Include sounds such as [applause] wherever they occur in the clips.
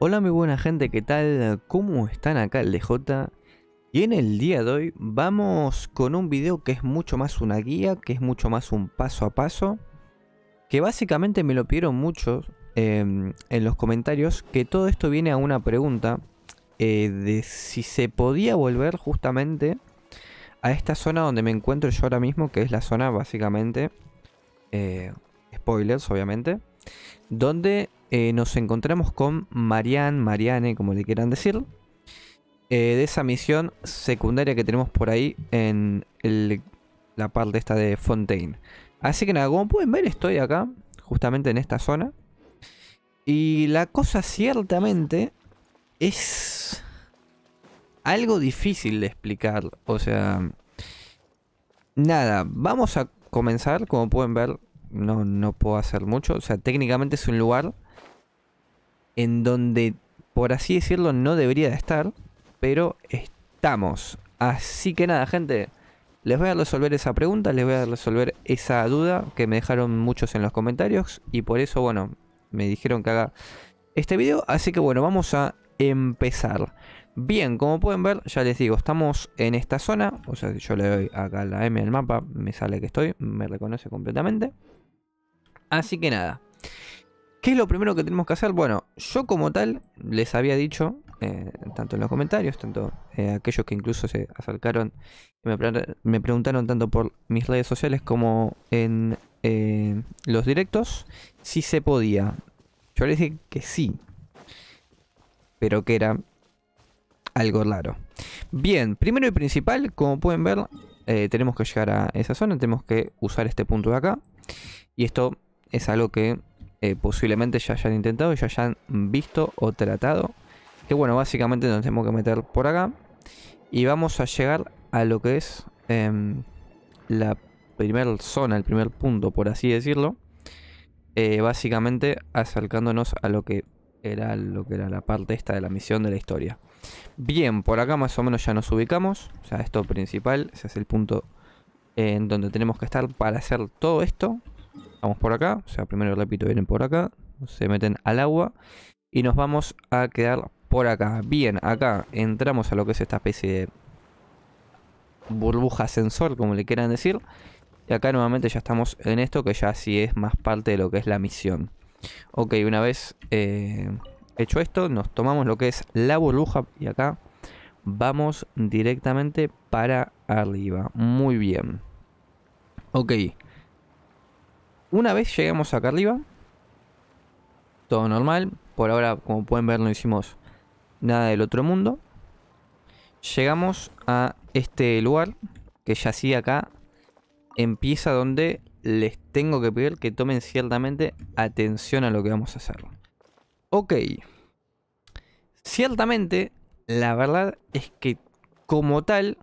Hola mi buena gente, ¿qué tal? ¿Cómo están acá el DJ? Y en el día de hoy vamos con un video que es mucho más una guía, que es mucho más un paso a paso, que básicamente me lo pidieron muchos em, en los comentarios, que todo esto viene a una pregunta eh, de si se podía volver justamente a esta zona donde me encuentro yo ahora mismo, que es la zona básicamente, eh, spoilers obviamente, donde eh, nos encontramos con Marianne, Marianne, como le quieran decir, eh, de esa misión secundaria que tenemos por ahí en la parte esta de Fontaine. Así que nada, como pueden ver estoy acá, justamente en esta zona. Y la cosa ciertamente es algo difícil de explicar. O sea, nada, vamos a comenzar, como pueden ver, no, no puedo hacer mucho. O sea, técnicamente es un lugar en donde, por así decirlo, no debería de estar, pero estamos. Así que nada, gente, les voy a resolver esa pregunta, les voy a resolver esa duda que me dejaron muchos en los comentarios y por eso, bueno, me dijeron que haga este video, así que bueno, vamos a empezar. Bien, como pueden ver, ya les digo, estamos en esta zona, o sea, si yo le doy acá la M del mapa, me sale que estoy, me reconoce completamente. Así que nada, ¿Qué es lo primero que tenemos que hacer? Bueno, yo como tal les había dicho, eh, tanto en los comentarios, tanto eh, aquellos que incluso se acercaron me, preguntaron tanto por mis redes sociales como en eh, los directos, si se podía. Yo les dije que sí, pero que era algo raro. Bien, primero y principal, como pueden ver, tenemos que llegar a esa zona, tenemos que usar este punto de acá. Y esto es algo que eh, posiblemente ya hayan intentado, ya hayan visto o tratado. Que bueno, básicamente nos tenemos que meter por acá. Y vamos a llegar a lo que es em, la primera zona, el primer punto, por así decirlo. Eh, básicamente acercándonos a lo que era lo que era la parte esta de la misión de la historia. Bien, por acá más o menos ya nos ubicamos. O sea, esto principal, ese es el punto en donde tenemos que estar para hacer todo esto. Vamos por acá, o sea, primero repito, vienen por acá, se meten al agua y nos vamos a quedar por acá. Bien, acá entramos a lo que es esta especie de burbuja ascensor, como le quieran decir. Y acá nuevamente ya estamos en esto que ya sí es más parte de lo que es la misión. Ok, una vez eh, hecho esto, nos tomamos lo que es la burbuja y acá vamos directamente para arriba. Muy bien. Ok. Una vez llegamos acá arriba, todo normal. Por ahora, como pueden ver, no hicimos nada del otro mundo. Llegamos a este lugar, que ya sí acá empieza donde les tengo que pedir que tomen ciertamente atención a lo que vamos a hacer. Ok. Ciertamente, la verdad es que como tal,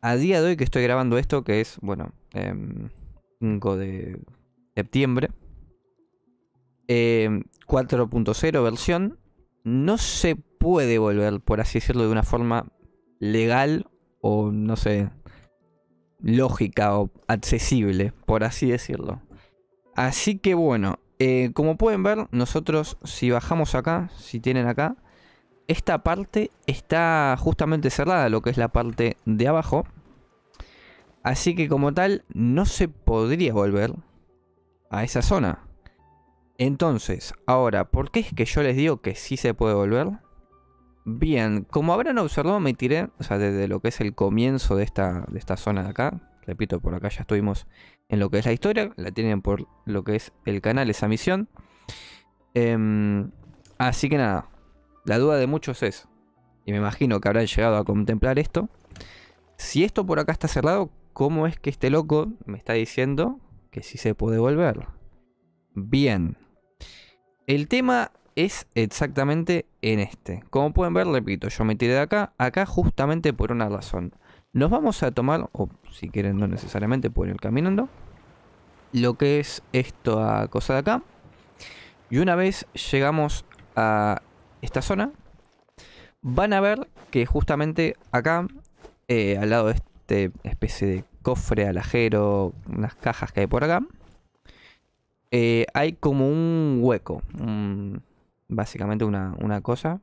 a día de hoy que estoy grabando esto, que es, bueno, em, de septiembre. 4.0 em, versión. No se puede volver, por así decirlo, de una forma legal o no sé, lógica o accesible, por así decirlo. Así que bueno, eh, como pueden ver, nosotros si bajamos acá, si tienen acá, esta parte está justamente cerrada, lo que es la parte de abajo. Así que como tal, no se podría volver a esa zona. Entonces, ahora, ¿por qué es que yo les digo que sí se puede volver? Bien, como habrán observado, me tiré, o sea, desde lo que es el comienzo de esta, esta zona de acá. Repito, por acá ya estuvimos en lo que es la historia, la tienen por lo que es el canal, esa misión. Em, así que nada, la duda de muchos es, y me imagino que habrán llegado a contemplar esto, si esto por acá está cerrado, ¿cómo es que este loco me está diciendo que sí se puede volver? Bien. El tema es exactamente en este. Como pueden ver, repito, yo me tiré de acá, acá justamente por una razón. Nos vamos a tomar, o si quieren no necesariamente pueden ir caminando, lo que es esta cosa de acá. Y una vez llegamos a esta zona, van a ver que justamente acá, eh, al lado de este este especie de cofre alajero, unas cajas que hay por acá, eh, hay como un hueco, básicamente una, cosa,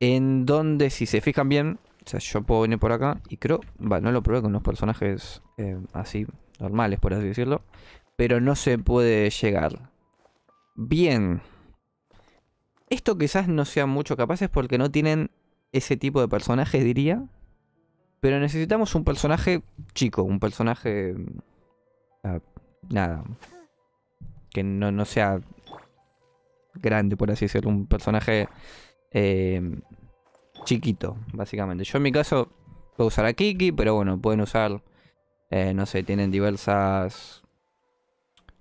en donde si se fijan bien, o sea, yo puedo venir por acá y creo, bueno, no lo probé con unos personajes eh, así, normales por así decirlo, pero no se puede llegar. Bien. Esto quizás no sean mucho capaces porque no tienen ese tipo de personajes, diría. Pero necesitamos un personaje chico, un personaje... Mm, ah, nada. Que no, sea grande, por así decirlo. Un personaje eh, chiquito, básicamente. Yo en mi caso puedo usar a Kiki, pero bueno, pueden usar... Eh, no sé, tienen diversas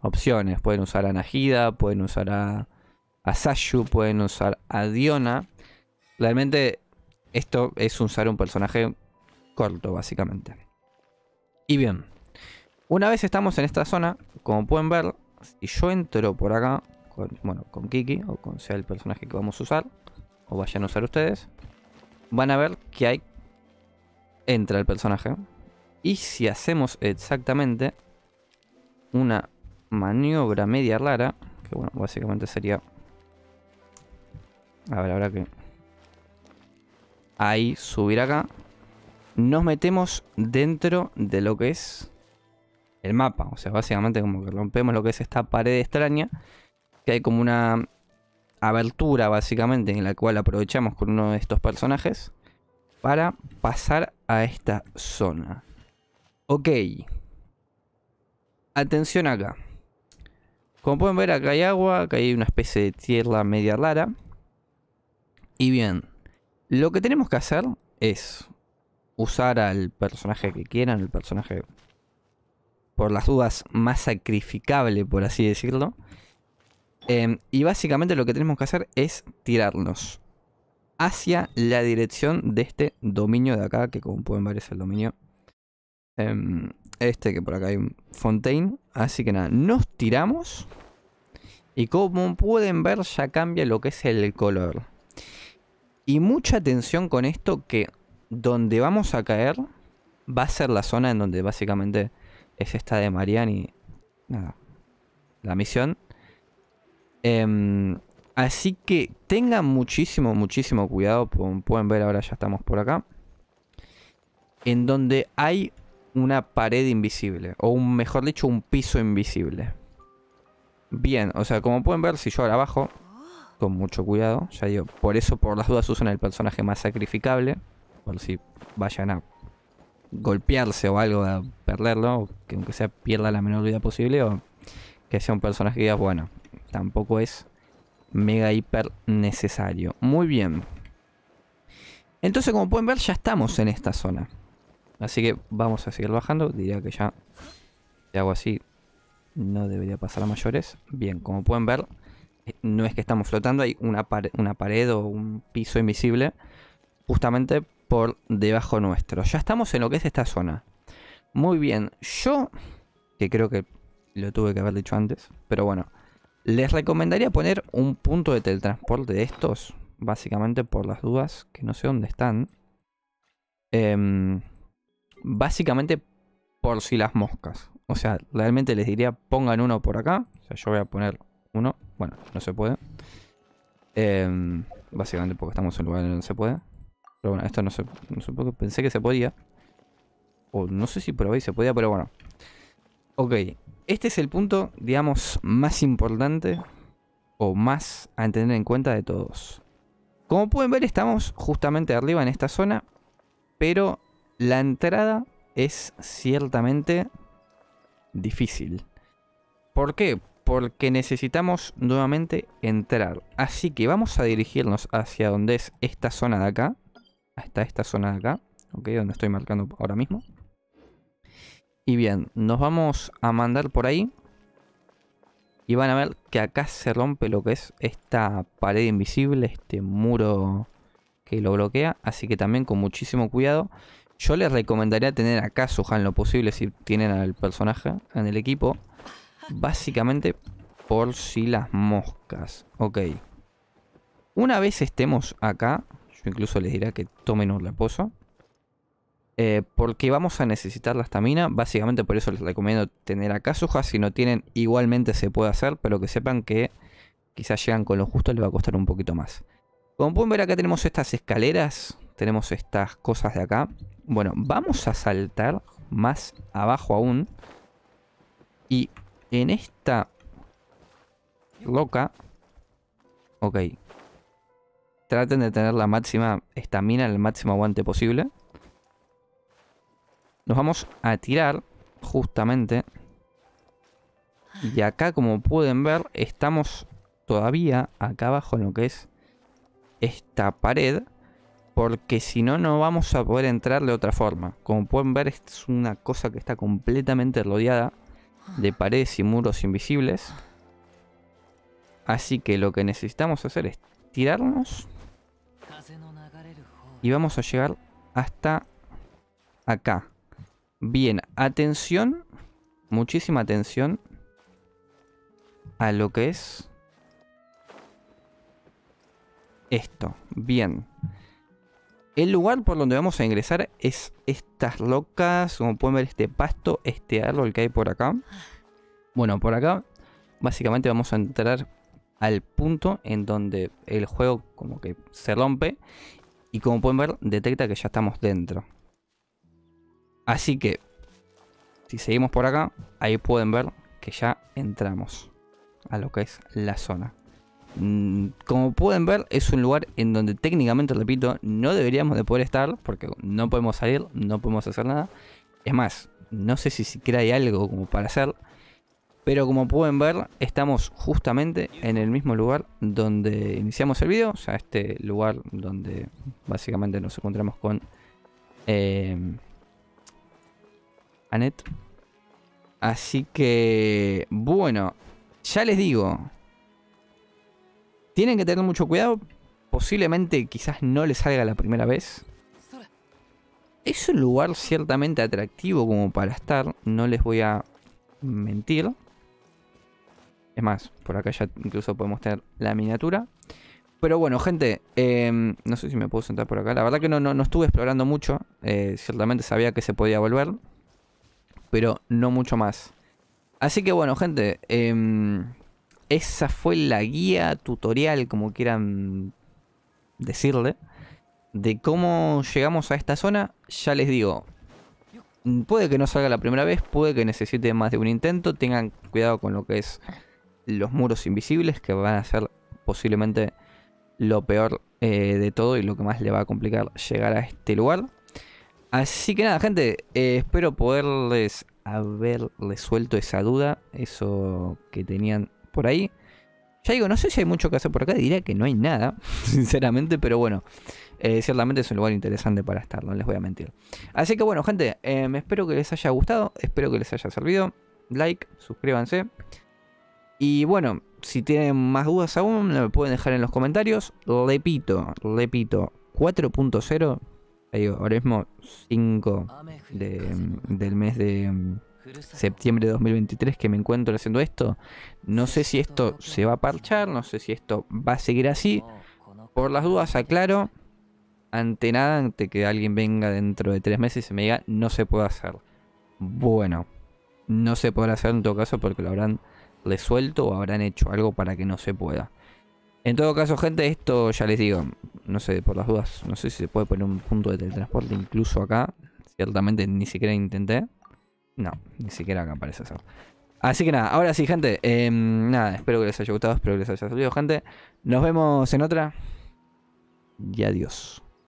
opciones. Pueden usar a Najida, pueden usar a, a Sashu, pueden usar a Diona. Realmente esto es usar un personaje corto, básicamente. Y bien, una vez estamos en esta zona, como pueden ver, si yo entro por acá, con, bueno, con Kiki, o con sea el personaje que vamos a usar, o vayan a usar ustedes, van a ver que hay... Entra el personaje. Y si hacemos exactamente una maniobra media rara, que bueno, básicamente sería... A ver, ahora que... Ahí, subir acá nos metemos dentro de lo que es el mapa. O sea, básicamente como que rompemos lo que es esta pared extraña. Que hay como una abertura básicamente en la cual aprovechamos con uno de estos personajes. Para pasar a esta zona. Ok. Atención acá. Como pueden ver acá hay agua, acá hay una especie de tierra media rara. Y bien, lo que tenemos que hacer es usar al personaje que quieran, el personaje por las dudas más sacrificable, por así decirlo. Em, y básicamente lo que tenemos que hacer es tirarnos hacia la dirección de este dominio de acá, que como pueden ver es el dominio. Em, este que por acá hay Fontaine. Así que nada, nos tiramos. Y como pueden ver ya cambia lo que es el color. Y mucha atención con esto que donde vamos a caer va a ser la zona en donde básicamente es esta de Marian y la misión. Em, así que tengan muchísimo, muchísimo cuidado. pueden ver ahora ya estamos por acá. En donde hay una pared invisible. O un, mejor dicho, un piso invisible. Bien, o sea, como pueden ver, si yo ahora bajo con mucho cuidado, ya digo, por eso por las dudas usan el personaje más sacrificable por si vayan a golpearse o algo a perderlo, que aunque sea pierda la menor vida posible o que sea un personaje que bueno, tampoco es mega hiper necesario. Muy bien. Entonces, como pueden ver, ya estamos en esta zona. Así que vamos a seguir bajando. Diría que ya, si hago así, no debería pasar a mayores. Bien, como pueden ver, eh, no es que estamos flotando. Hay una pared o un piso invisible. Justamente por debajo nuestro. Ya estamos en lo que es esta zona. Muy bien, yo, que creo que lo tuve que haber dicho antes, pero bueno, les recomendaría poner un punto de teletransporte de estos, básicamente por las dudas, que no sé dónde están. Em, básicamente por si las moscas. O sea, realmente les diría pongan uno por acá. O sea, yo voy a poner uno. Bueno, no se puede. Em, básicamente porque estamos en un lugar donde no se puede. Pero bueno, esto no sé, no pensé que se podía. O no sé si por se podía, pero bueno. Ok, este es el punto, digamos, más importante o más a tener en cuenta de todos. Como pueden ver, estamos justamente arriba en esta zona, pero la entrada es ciertamente difícil. ¿Por qué? Porque necesitamos nuevamente entrar. Así que vamos a dirigirnos hacia donde es esta zona de acá hasta esta zona de acá, ok, donde estoy marcando ahora mismo. Y bien, nos vamos a mandar por ahí. Y van a ver que acá se rompe lo que es esta pared invisible, este muro que lo bloquea. Así que también con muchísimo cuidado. Yo les recomendaría tener acá su lo posible si tienen al personaje en el equipo. Básicamente por si las moscas. Ok. Una vez estemos acá, incluso les dirá que tomen un reposo. Eh, porque vamos a necesitar la estamina. Básicamente por eso les recomiendo tener acá suja. Si no tienen, igualmente se puede hacer. Pero que sepan que quizás llegan con lo justo, les va a costar un poquito más. Como pueden ver acá tenemos estas escaleras. Tenemos estas cosas de acá. Bueno, vamos a saltar más abajo aún. Y en esta loca... Ok, Traten de tener la máxima estamina, el máximo aguante posible. Nos vamos a tirar, justamente. Y acá, como pueden ver, estamos todavía acá abajo en lo que es esta pared. Porque si no, no vamos a poder entrar de otra forma. Como pueden ver, es una cosa que está completamente rodeada de paredes y muros invisibles. Así que lo que necesitamos hacer es tirarnos y vamos a llegar hasta acá. Bien, atención. Muchísima atención. A lo que es... Esto. Bien. El lugar por donde vamos a ingresar es estas locas. Como pueden ver, este pasto, este árbol que hay por acá. Bueno, por acá básicamente vamos a entrar al punto en donde el juego como que se rompe y como pueden ver, detecta que ya estamos dentro. Así que, si seguimos por acá, ahí pueden ver que ya entramos a lo que es la zona. Mm, como pueden ver, es un lugar en donde técnicamente, repito, no deberíamos de poder estar, porque no podemos salir, no podemos hacer nada. Es más, no sé si siquiera hay algo como para hacer, pero como pueden ver, estamos justamente en el mismo lugar donde iniciamos el video. O sea, este lugar donde básicamente nos encontramos con eh, em, Anet. Así que, bueno, ya les digo. Tienen que tener mucho cuidado. Posiblemente quizás no les salga la primera vez. Es un lugar ciertamente atractivo como para estar. No les voy a mentir. Es más, por acá ya incluso podemos tener la miniatura. Pero bueno, gente, em, no sé si me puedo sentar por acá. La verdad que no, no, estuve explorando mucho. Eh, ciertamente sabía que se podía volver. Pero no mucho más. Así que bueno, gente. Em, esa fue la guía tutorial, como quieran decirle. De cómo llegamos a esta zona. Ya les digo. Puede que no salga la primera vez. Puede que necesite más de un intento. Tengan cuidado con lo que es los muros invisibles, que van a ser posiblemente lo peor eh, de todo y lo que más le va a complicar llegar a este lugar. Así que nada, gente, eh, espero poderles haber resuelto esa duda, eso que tenían por ahí. Ya digo, no sé si hay mucho que hacer por acá, diría que no hay nada, [laughs] sinceramente, pero bueno, eh, ciertamente es un lugar interesante para estar, no les voy a mentir. Así que bueno, gente, me espero que les haya gustado, espero que les haya servido. Like, suscríbanse. Y bueno, si tienen más dudas aún, me pueden dejar en los comentarios. Repito, repito, 4.0. Ahora mismo 5 del mes de mm, septiembre de 2023 que me encuentro haciendo esto. No sé si esto se va a parchar, no sé si esto va a seguir así. Por las dudas, aclaro, ante nada, ante que alguien venga dentro de tres meses y me diga no se puede hacer. Bueno, no se podrá hacer en todo caso porque lo habrán le suelto o habrán hecho algo para que no se pueda. En todo caso, gente, esto ya les digo, no sé, por las dudas, no sé si se puede poner un punto de teletransporte incluso acá. Ciertamente ni siquiera intenté. No, ni siquiera acá parece ser. Así que nada, ahora sí, gente. Em, nada, espero que les haya gustado, espero que les haya servido, gente. Nos vemos en otra. Y adiós.